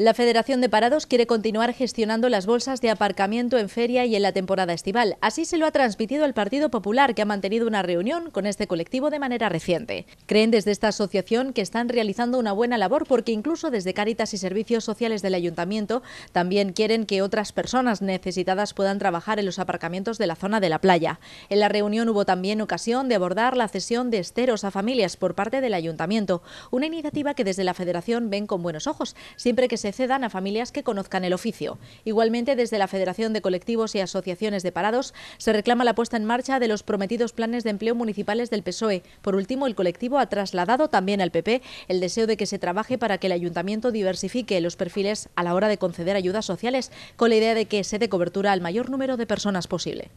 La Federación de Parados quiere continuar gestionando las bolsas de aparcamiento en feria y en la temporada estival. Así se lo ha transmitido el Partido Popular, que ha mantenido una reunión con este colectivo de manera reciente. Creen desde esta asociación que están realizando una buena labor porque incluso desde Cáritas y Servicios Sociales del Ayuntamiento también quieren que otras personas necesitadas puedan trabajar en los aparcamientos de la zona de la playa. En la reunión hubo también ocasión de abordar la cesión de esteros a familias por parte del Ayuntamiento, una iniciativa que desde la Federación ven con buenos ojos, siempre que se se cedan a familias que conozcan el oficio. Igualmente, desde la Federación de Colectivos y Asociaciones de Parados, se reclama la puesta en marcha de los prometidos planes de empleo municipales del PSOE. Por último, el colectivo ha trasladado también al PP el deseo de que se trabaje para que el ayuntamiento diversifique los perfiles a la hora de conceder ayudas sociales, con la idea de que se dé cobertura al mayor número de personas posible.